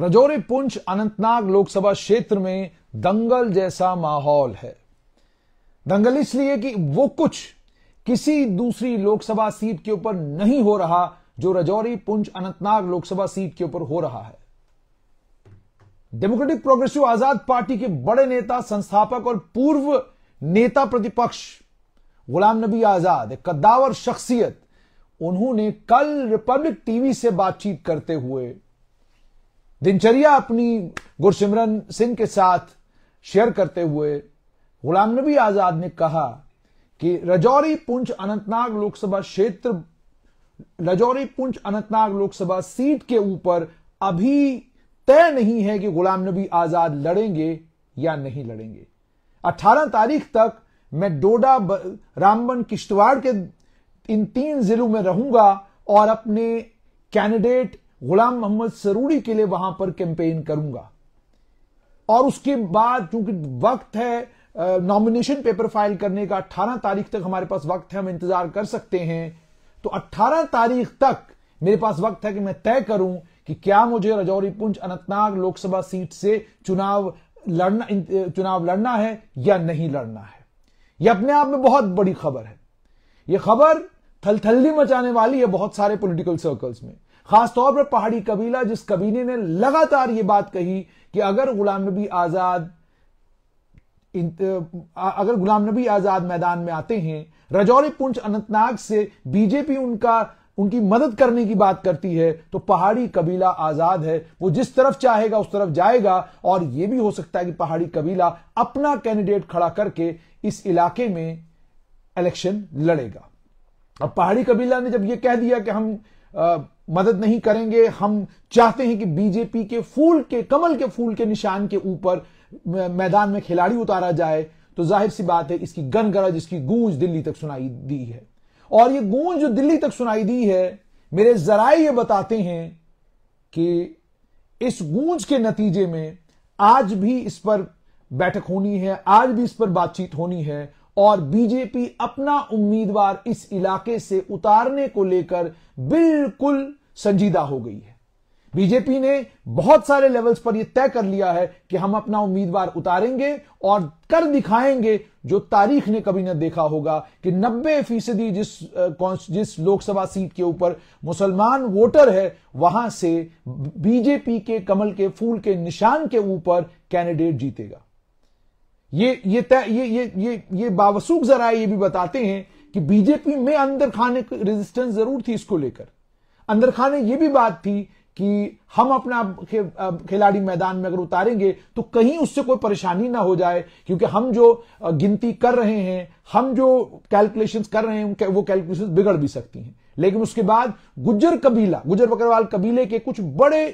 रजौरी पुंछ अनंतनाग लोकसभा क्षेत्र में दंगल जैसा माहौल है दंगल इसलिए कि वो कुछ किसी दूसरी लोकसभा सीट के ऊपर नहीं हो रहा जो रजौरी पुंछ अनंतनाग लोकसभा सीट के ऊपर हो रहा है डेमोक्रेटिक प्रोग्रेसिव आजाद पार्टी के बड़े नेता संस्थापक और पूर्व नेता प्रतिपक्ष गुलाम नबी आजाद एक कद्दावर शख्सियत उन्होंने कल रिपब्लिक टीवी से बातचीत करते हुए दिनचर्या अपनी गुरसिमरन सिंह के साथ शेयर करते हुए गुलाम नबी आजाद ने कहा कि रजौरी पुंछ अनंतनाग लोकसभा क्षेत्र रजौरी पुंछ अनंतनाग लोकसभा सीट के ऊपर अभी तय नहीं है कि गुलाम नबी आजाद लड़ेंगे या नहीं लड़ेंगे 18 तारीख तक मैं डोडा रामबन किश्तवाड़ के इन तीन जिलों में रहूंगा और अपने कैंडिडेट गुलाम मोहम्मद सरूरी के लिए वहां पर कैंपेन करूंगा और उसके बाद चूंकि वक्त है नॉमिनेशन पेपर फाइल करने का 18 तारीख तक हमारे पास वक्त है हम इंतजार कर सकते हैं तो 18 तारीख तक मेरे पास वक्त है कि मैं तय करूं कि क्या मुझे रजौरी पुंछ अनंतनाग लोकसभा सीट से चुनाव लड़ना चुनाव लड़ना है या नहीं लड़ना है यह अपने आप में बहुत बड़ी खबर है यह खबर थलथली मचाने वाली है बहुत सारे पॉलिटिकल सर्कल्स में खासतौर पर पहाड़ी कबीला जिस कबीले ने लगातार ये बात कही कि अगर गुलाम नबी आजाद अगर गुलाम नबी आजाद मैदान में आते हैं रजौरी पुंछ अनंतनाग से बीजेपी उनका उनकी मदद करने की बात करती है तो पहाड़ी कबीला आजाद है वो जिस तरफ चाहेगा उस तरफ जाएगा और ये भी हो सकता है कि पहाड़ी कबीला अपना कैंडिडेट खड़ा करके इस इलाके में इलेक्शन लड़ेगा अब पहाड़ी कबीला ने जब यह कह दिया कि हम मदद नहीं करेंगे हम चाहते हैं कि बीजेपी के फूल के कमल के फूल के निशान के ऊपर मैदान में खिलाड़ी उतारा जाए तो जाहिर सी बात है इसकी गन गरज इसकी गूंज दिल्ली तक सुनाई दी है और ये गूंज जो दिल्ली तक सुनाई दी है मेरे जराए ये बताते हैं कि इस गूंज के नतीजे में आज भी इस पर बैठक होनी है आज भी इस पर बातचीत होनी है और बीजेपी अपना उम्मीदवार इस इलाके से उतारने को लेकर बिल्कुल संजीदा हो गई है बीजेपी ने बहुत सारे लेवल्स पर यह तय कर लिया है कि हम अपना उम्मीदवार उतारेंगे और कर दिखाएंगे जो तारीख ने कभी ना देखा होगा कि 90 फीसदी जिस जिस लोकसभा सीट के ऊपर मुसलमान वोटर है वहां से बीजेपी के कमल के फूल के निशान के ऊपर कैंडिडेट जीतेगा ये ये तय ये ये ये ये बावसूख जरा ये भी बताते हैं कि बीजेपी में अंदर खाने रेजिस्टेंस जरूर थी इसको लेकर अंदर खान ने यह भी बात थी कि हम अपना खे, खिलाड़ी मैदान में अगर उतारेंगे तो कहीं उससे कोई परेशानी ना हो जाए क्योंकि हम जो गिनती कर रहे हैं हम जो कैलकुलेशंस कर रहे हैं वो कैलकुलेशंस बिगड़ भी सकती हैं लेकिन उसके बाद गुजर कबीला गुजर बकरवाल कबीले के कुछ बड़े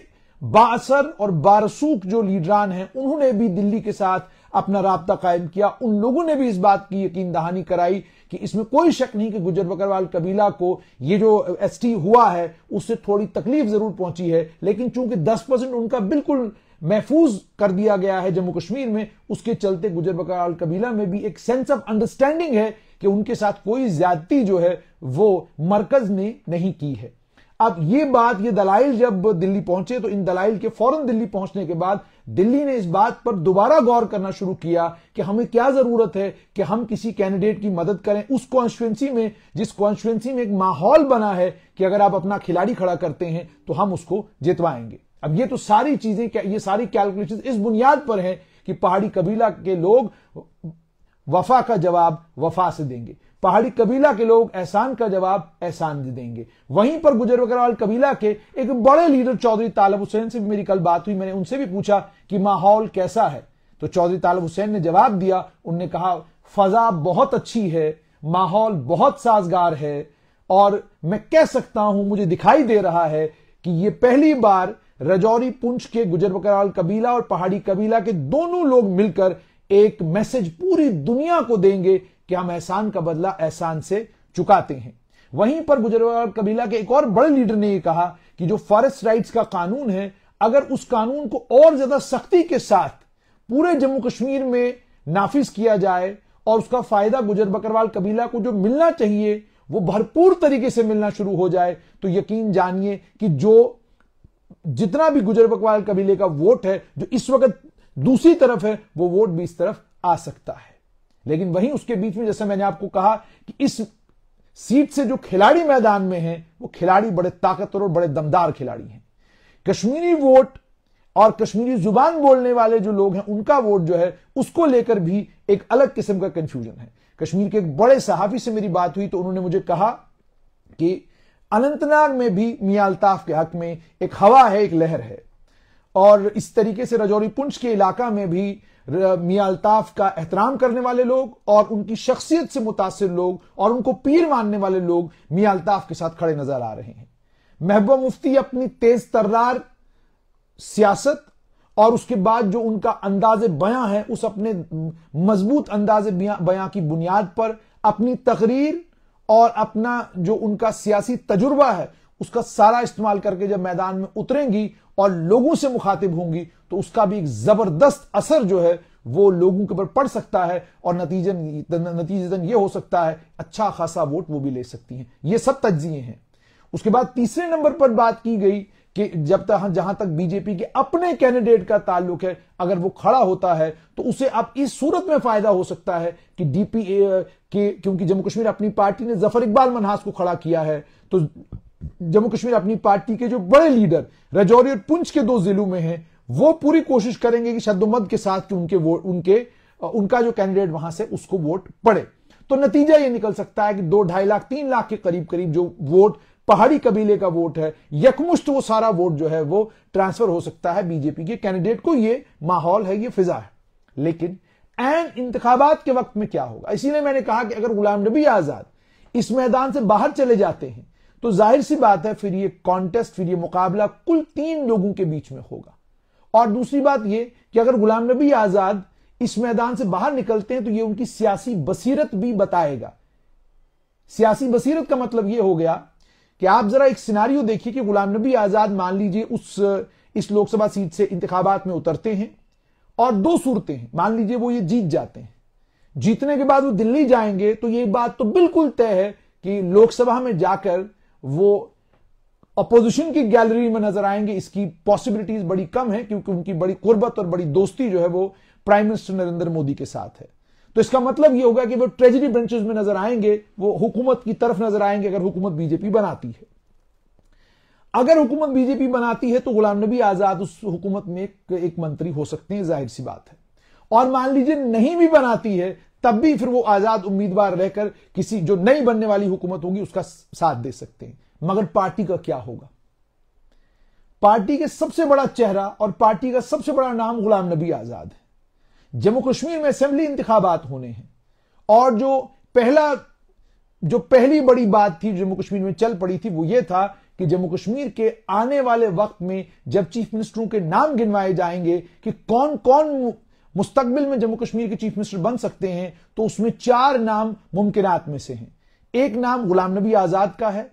बासर और बारसूख जो लीडरान हैं उन्होंने भी दिल्ली के साथ अपना रबता कायम किया उन लोगों ने भी इस बात की यकीन दहानी कराई कि इसमें कोई शक नहीं कि गुजर बकरवाल कबीला को ये जो एस टी हुआ है उससे थोड़ी तकलीफ जरूर पहुंची है लेकिन चूंकि दस परसेंट उनका बिल्कुल महफूज कर दिया गया है जम्मू कश्मीर में उसके चलते गुजर बकरवाल कबीला में भी एक सेंस ऑफ अंडरस्टैंडिंग है कि उनके साथ कोई ज्यादती जो है वो मरकज ने नहीं की है अब ये बात ये दलाइल जब दिल्ली पहुंचे तो इन दलाइल के फौरन दिल्ली पहुंचने के बाद दिल्ली ने इस बात पर दोबारा गौर करना शुरू किया कि हमें क्या जरूरत है कि हम किसी कैंडिडेट की मदद करें उस कॉन्स्टिट्युएंसी में जिस कॉन्स्टिट्युएंसी में एक माहौल बना है कि अगर आप अपना खिलाड़ी खड़ा करते हैं तो हम उसको जितवाएंगे अब ये तो सारी चीजें ये सारी कैलकुलेशन इस बुनियाद पर है कि पहाड़ी कबीला के लोग वफा का जवाब वफा से देंगे पहाड़ी कबीला के लोग एहसान का जवाब एहसान दे देंगे वहीं पर गुजर बकरवाल कबीला के एक बड़े लीडर चौधरी तालब हुसैन से भी मेरी कल बात हुई मैंने उनसे भी पूछा कि माहौल कैसा है तो चौधरी तालब हुसैन ने जवाब दिया उनने कहा फजा बहुत अच्छी है माहौल बहुत साजगार है और मैं कह सकता हूं मुझे दिखाई दे रहा है कि ये पहली बार रजौरी पुंछ के गुजर बकरवाल कबीला और पहाड़ी कबीला के दोनों लोग मिलकर एक मैसेज पूरी दुनिया को देंगे कि हम एहसान का बदला एहसान से चुकाते हैं वहीं पर गुजरवाल कबीला के एक और बड़े लीडर ने यह कहा कि जो फॉरेस्ट राइट्स का कानून है अगर उस कानून को और ज्यादा सख्ती के साथ पूरे जम्मू कश्मीर में नाफिज किया जाए और उसका फायदा गुजर बकरवाल कबीला को जो मिलना चाहिए वो भरपूर तरीके से मिलना शुरू हो जाए तो यकीन जानिए कि जो जितना भी गुजर बकरवाल कबीले का वोट है जो इस वक्त दूसरी तरफ है वो वोट भी इस तरफ आ सकता है लेकिन वहीं उसके बीच में जैसे मैंने आपको कहा कि इस सीट से जो खिलाड़ी मैदान में हैं वो खिलाड़ी बड़े ताकतवर और बड़े दमदार खिलाड़ी हैं कश्मीरी वोट और कश्मीरी जुबान बोलने वाले जो लोग हैं उनका वोट जो है उसको लेकर भी एक अलग किस्म का कंफ्यूजन है कश्मीर के एक बड़े सहाफी से मेरी बात हुई तो उन्होंने मुझे कहा कि अनंतनाग में भी मियाँ अल्ताफ के हक में एक हवा है एक लहर है और इस तरीके से रजौरी पुंछ के इलाका में भी मियाँ अल्ताफ का एहतराम करने वाले लोग और उनकी शख्सियत से मुतासर लोग और उनको पीर मानने वाले लोग मियाँ अल्ताफ के साथ खड़े नजर आ रहे हैं महबूबा मुफ्ती अपनी तेज तर्रार सियासत और उसके बाद जो उनका अंदाज बयां है उस अपने मजबूत अंदाज बयां की बुनियाद पर अपनी तकरीर और अपना जो उनका सियासी तजुर्बा है उसका सारा इस्तेमाल करके जब मैदान में उतरेंगी और लोगों से मुखातिब होंगी तो उसका भी एक जबरदस्त असर जो है वो लोगों के ऊपर पड़ सकता है और नतीजन नतीजतन ये हो सकता है अच्छा खासा वोट वो भी ले सकती हैं ये सब तजिए हैं उसके बाद तीसरे नंबर पर बात की गई कि जब तक जहां तक बीजेपी के अपने कैंडिडेट का ताल्लुक है अगर वो खड़ा होता है तो उसे अब इस सूरत में फायदा हो सकता है कि डीपीए के क्योंकि जम्मू कश्मीर अपनी पार्टी ने जफर इकबाल मनहास को खड़ा किया है तो जम्मू कश्मीर अपनी पार्टी के जो बड़े लीडर रजौरी और पुंछ के दो जिलों में हैं वो पूरी कोशिश करेंगे कि शद्दोमद के साथ कि उनके वोट उनके उनका जो कैंडिडेट वहां से उसको वोट पड़े तो नतीजा ये निकल सकता है कि दो ढाई लाख तीन लाख के करीब करीब जो वोट पहाड़ी कबीले का वोट है यकमुश्त वो सारा वोट जो है वो ट्रांसफर हो सकता है बीजेपी के कैंडिडेट को ये माहौल है ये फिजा है लेकिन एन इंतखाबात के वक्त में क्या होगा इसीलिए मैंने कहा कि अगर गुलाम नबी आजाद इस मैदान से बाहर चले जाते हैं तो जाहिर सी बात है फिर ये कॉन्टेस्ट फिर ये मुकाबला कुल तीन लोगों के बीच में होगा और दूसरी बात ये कि अगर गुलाम नबी आजाद इस मैदान से बाहर निकलते हैं तो ये उनकी सियासी बसीरत भी बताएगा सियासी बसीरत का मतलब यह हो गया कि आप जरा एक सिनारियो देखिए कि गुलाम नबी आजाद मान लीजिए उस इस लोकसभा सीट से इंतबात में उतरते हैं और दो सूरते हैं मान लीजिए वो ये जीत जाते हैं जीतने के बाद वो दिल्ली जाएंगे तो ये बात तो बिल्कुल तय है कि लोकसभा में जाकर वो अपोजिशन की गैलरी में नजर आएंगे इसकी पॉसिबिलिटीज बड़ी कम है क्योंकि उनकी बड़ी कुर्बत और बड़ी दोस्ती जो है वो प्राइम मिनिस्टर नरेंद्र मोदी के साथ है तो इसका मतलब ये होगा कि वो ट्रेजरी ब्रांचेस में नजर आएंगे वो हुकूमत की तरफ नजर आएंगे अगर हुकूमत बीजेपी बनाती है अगर हुकूमत बीजेपी बनाती है तो गुलाम नबी आजाद उस हुकूमत में एक, एक मंत्री हो सकते हैं जाहिर सी बात है और मान लीजिए नहीं भी बनाती है तब भी फिर वो आजाद उम्मीदवार रहकर किसी जो नई बनने वाली हुकूमत होगी उसका साथ दे सकते हैं मगर पार्टी का क्या होगा पार्टी के सबसे बड़ा चेहरा और पार्टी का सबसे बड़ा नाम गुलाम नबी आजाद है जम्मू कश्मीर में असेंबली इंतबात होने हैं और जो पहला जो पहली बड़ी बात थी जम्मू कश्मीर में चल पड़ी थी वो ये था कि जम्मू कश्मीर के आने वाले वक्त में जब चीफ मिनिस्टरों के नाम गिनवाए जाएंगे कि कौन कौन मुस्तबिल में जम्मू कश्मीर के चीफ मिनिस्टर बन सकते हैं तो उसमें चार नाम मुमकिन में से हैं एक नाम गुलाम नबी आजाद का है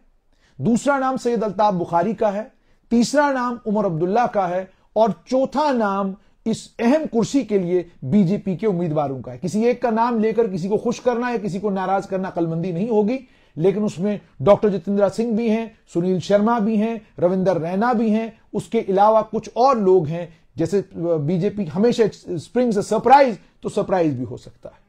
दूसरा नाम सैयद अल्ताफ बुखारी का है तीसरा नाम उमर अब्दुल्ला का है और चौथा नाम इस अहम कुर्सी के लिए बीजेपी के उम्मीदवारों का है किसी एक का नाम लेकर किसी को खुश करना या किसी को नाराज करना कलमंदी नहीं होगी लेकिन उसमें डॉक्टर जितेंद्र सिंह भी हैं सुनील शर्मा भी हैं रविंदर रैना भी हैं उसके अलावा कुछ और लोग हैं जैसे बीजेपी हमेशा स्प्रिंग्स सरप्राइज तो सरप्राइज भी हो सकता है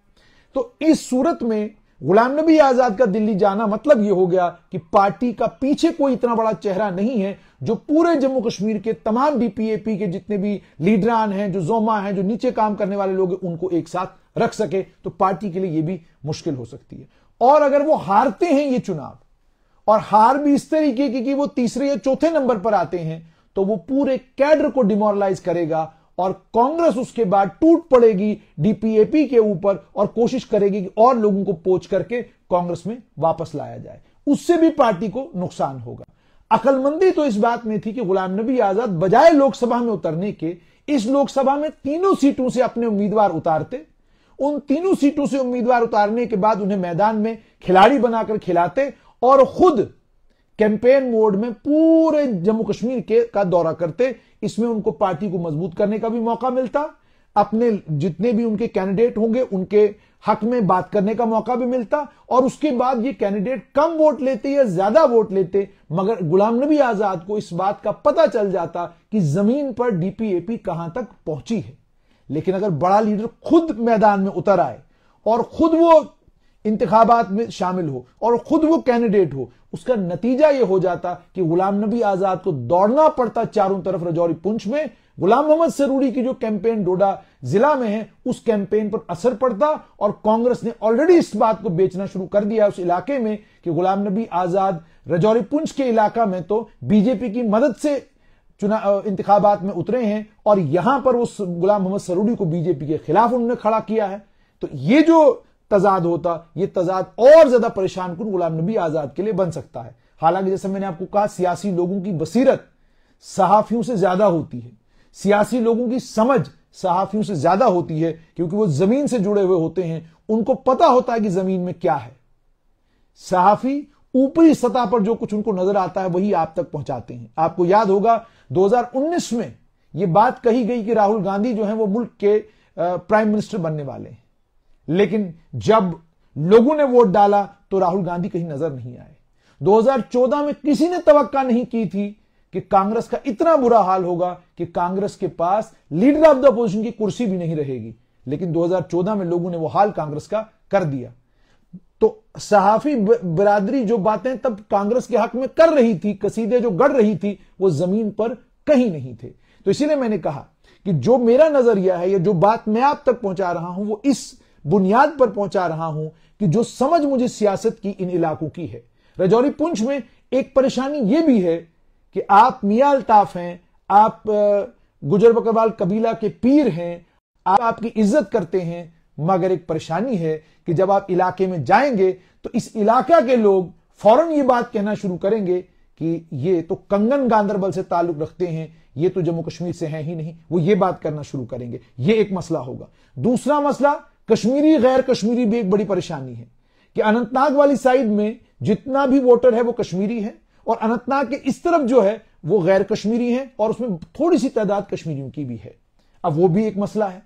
तो इस सूरत में गुलाम नबी आजाद का दिल्ली जाना मतलब यह हो गया कि पार्टी का पीछे कोई इतना बड़ा चेहरा नहीं है जो पूरे जम्मू कश्मीर के तमाम डीपीएपी के जितने भी लीडरान हैं जो जोमा हैं जो नीचे काम करने वाले लोग हैं उनको एक साथ रख सके तो पार्टी के लिए यह भी मुश्किल हो सकती है और अगर वो हारते हैं ये चुनाव और हार भी इस तरीके की कि वो तीसरे या चौथे नंबर पर आते हैं तो वो पूरे कैडर को डिमोरलाइज करेगा और कांग्रेस उसके बाद टूट पड़ेगी डीपीएपी के ऊपर और कोशिश करेगी कि और लोगों को पोच करके कांग्रेस में वापस लाया जाए उससे भी पार्टी को नुकसान होगा अकलमंदी तो इस बात में थी कि गुलाम नबी आजाद बजाय लोकसभा में उतरने के इस लोकसभा में तीनों सीटों से अपने उम्मीदवार उतारते उन तीनों सीटों से उम्मीदवार उतारने के बाद उन्हें मैदान में खिलाड़ी बनाकर खिलाते और खुद कैंपेन मोड में पूरे जम्मू कश्मीर के का दौरा करते इसमें उनको पार्टी को मजबूत करने का भी मौका मिलता अपने जितने भी उनके कैंडिडेट होंगे उनके हक में बात करने का मौका भी मिलता और उसके बाद ये कैंडिडेट कम वोट लेते या ज्यादा वोट लेते मगर गुलाम नबी आजाद को इस बात का पता चल जाता कि जमीन पर डीपीएपी कहां तक पहुंची है लेकिन अगर बड़ा लीडर खुद मैदान में उतर आए और खुद वो इंतबात में शामिल हो और खुद वो कैंडिडेट हो उसका नतीजा ये हो जाता कि गुलाम नबी आजाद को दौड़ना पड़ता चारों तरफ रजौरी पुंछ में गुलाम मोहम्मद सरूरी की जो कैंपेन डोडा जिला में है उस कैंपेन पर असर पड़ता और कांग्रेस ने ऑलरेडी इस बात को बेचना शुरू कर दिया उस इलाके में कि गुलाम नबी आजाद रजौरी पुंछ के इलाका में तो बीजेपी की मदद से चुनाव इंतबात में उतरे हैं और यहां पर उस गुलाम मोहम्मद सरूरी को बीजेपी के खिलाफ उन्होंने खड़ा किया है तो ये जो तजाद होता ये तजाद और ज्यादा परेशान कुल गुलाम नबी आजाद के लिए बन सकता है हालांकि जैसे मैंने आपको कहा सियासी लोगों की बसीरत सहाफियों से ज्यादा होती है सियासी लोगों की समझ सहाफियों से ज्यादा होती है क्योंकि वो जमीन से जुड़े हुए होते हैं उनको पता होता है कि जमीन में क्या है सहाफी ऊपरी सतह पर जो कुछ उनको नजर आता है वही आप तक पहुंचाते हैं आपको याद होगा 2019 में यह बात कही गई कि राहुल गांधी जो है वो मुल्क के प्राइम मिनिस्टर बनने वाले हैं लेकिन जब लोगों ने वोट डाला तो राहुल गांधी कहीं नजर नहीं आए 2014 में किसी ने तवक्का नहीं की थी कि कांग्रेस का इतना बुरा हाल होगा कि कांग्रेस के पास लीडर ऑफ द अपोजिशन की कुर्सी भी नहीं रहेगी लेकिन 2014 में लोगों ने वो हाल कांग्रेस का कर दिया तो सहाफी बिरादरी जो बातें तब कांग्रेस के हक में कर रही थी कसीदे जो गढ़ रही थी वो जमीन पर कहीं नहीं थे तो इसीलिए मैंने कहा कि जो मेरा नजरिया है या जो बात मैं आप तक पहुंचा रहा हूं वो इस बुनियाद पर पहुंचा रहा हूं कि जो समझ मुझे सियासत की इन इलाकों की है रजौरी पुंछ में एक परेशानी यह भी है कि आप मियाँ अल्ताफ हैं आप गुजर बकरवाल कबीला के पीर हैं आप आपकी इज्जत करते हैं मगर एक परेशानी है कि जब आप इलाके में जाएंगे तो इस इलाका के लोग फौरन ये बात कहना शुरू करेंगे कि ये तो कंगन गांधरबल से ताल्लुक रखते हैं ये तो जम्मू कश्मीर से हैं ही नहीं वो ये बात करना शुरू करेंगे ये एक मसला होगा दूसरा मसला कश्मीरी गैर कश्मीरी भी एक बड़ी परेशानी है कि अनंतनाग वाली साइड में जितना भी वोटर है वो कश्मीरी है और अनंतनाग के इस तरफ जो है वो गैर कश्मीरी है और उसमें थोड़ी सी तादाद कश्मीरियों की भी है अब वो भी एक मसला है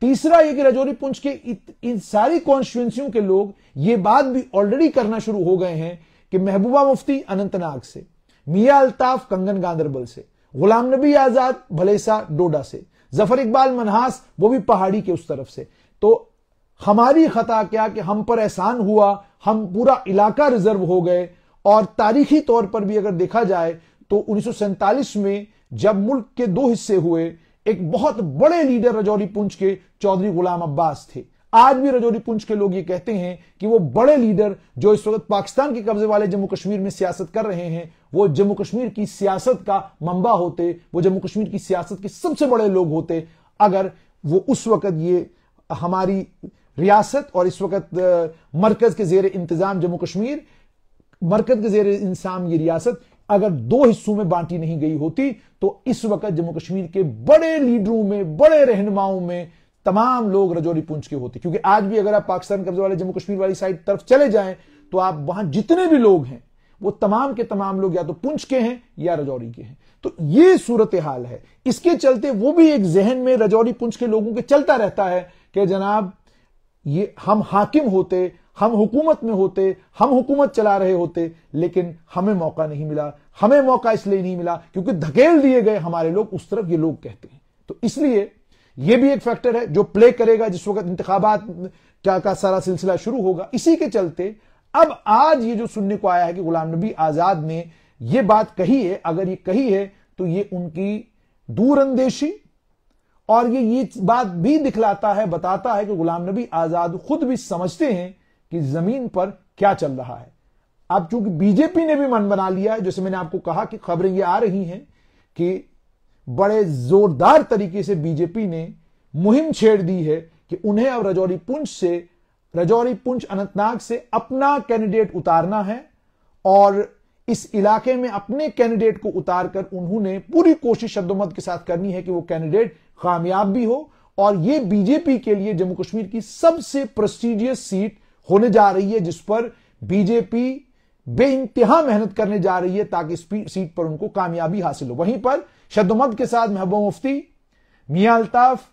तीसरा ये कि रजौरी पुंछ के इन सारी कॉन्स्टिट्यूंसियों के लोग ये बात भी ऑलरेडी करना शुरू हो गए हैं कि महबूबा मुफ्ती अनंतनाग से मियाँ अल्ताफ कंगन गांधरबल से गुलाम नबी आजाद भलेसा डोडा से जफर इकबाल मनहास वो भी पहाड़ी के उस तरफ से तो हमारी खता क्या कि हम पर एहसान हुआ हम पूरा इलाका रिजर्व हो गए और तारीखी तौर पर भी अगर देखा जाए तो उन्नीस में जब मुल्क के दो हिस्से हुए एक बहुत बड़े लीडर रजौरी पुंछ के चौधरी गुलाम अब्बास थे आज भी रजौरी पुंछ के लोग ये कहते हैं कि वो बड़े लीडर जो इस वक्त पाकिस्तान के कब्जे वाले जम्मू कश्मीर में सियासत कर रहे हैं वो जम्मू कश्मीर की सियासत का मंबा होते वो जम्मू कश्मीर की सियासत के सबसे बड़े लोग होते अगर वो उस वक्त ये हमारी रियासत और इस वक्त मरकज के जेर इंतजाम जम्मू कश्मीर मरकज के जेर इंसाम ये रियासत अगर दो हिस्सों में बांटी नहीं गई होती तो इस वक्त जम्मू कश्मीर के बड़े लीडरों में बड़े रहनुमाओं में तमाम लोग रजौरी पूंज के होते क्योंकि आज भी अगर आप पाकिस्तान कब्जे वाले जम्मू कश्मीर वाली साइड तरफ चले जाएं तो आप वहां जितने भी लोग हैं वो तमाम के तमाम लोग या तो पुंछ के हैं या रजौरी के हैं तो ये सूरत हाल है इसके चलते वो भी एक जहन में रजौरी पुंछ के लोगों के चलता रहता है कि जनाब ये हम हाकिम होते हम हुकूमत में होते हम हुकूमत चला रहे होते लेकिन हमें मौका नहीं मिला हमें मौका इसलिए नहीं मिला क्योंकि धकेल दिए गए हमारे लोग उस तरफ ये लोग कहते हैं तो इसलिए ये भी एक फैक्टर है जो प्ले करेगा जिस वक्त इंतबात क्या का सारा सिलसिला शुरू होगा इसी के चलते अब आज ये जो सुनने को आया है कि गुलाम नबी आजाद ने ये बात कही है अगर ये कही है तो ये उनकी दूरअंदेशी और ये ये बात भी दिखलाता है बताता है कि गुलाम नबी आजाद खुद भी समझते हैं कि जमीन पर क्या चल रहा है अब चूंकि बीजेपी ने भी मन बना लिया है जैसे मैंने आपको कहा कि खबरें ये आ रही हैं कि बड़े जोरदार तरीके से बीजेपी ने मुहिम छेड़ दी है कि उन्हें अब रजौरी पुंछ से रजौरी पुंछ अनंतनाग से अपना कैंडिडेट उतारना है और इस इलाके में अपने कैंडिडेट को उतारकर उन्होंने पूरी कोशिश शब्दोमत के साथ करनी है कि वो कैंडिडेट कामयाब भी हो और ये बीजेपी के लिए जम्मू कश्मीर की सबसे प्रेस्टिजियस सीट होने जा रही है जिस पर बीजेपी बेइंतहा मेहनत करने जा रही है ताकि इस सीट पर उनको कामयाबी हासिल हो वहीं पर शदोमद के साथ महबूब मुफ्ती मियाँ अल्ताफ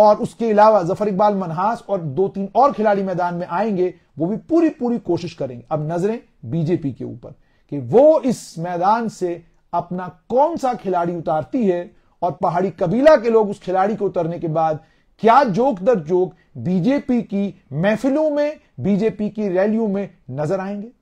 और उसके अलावा जफर इकबाल मनहास और दो तीन और खिलाड़ी मैदान में आएंगे वो भी पूरी पूरी कोशिश करेंगे अब नजरें बीजेपी के ऊपर कि वो इस मैदान से अपना कौन सा खिलाड़ी उतारती है और पहाड़ी कबीला के लोग उस खिलाड़ी को उतरने के बाद क्या जोक दर जोक बीजेपी की महफिलों में बीजेपी की रैलियों में नजर आएंगे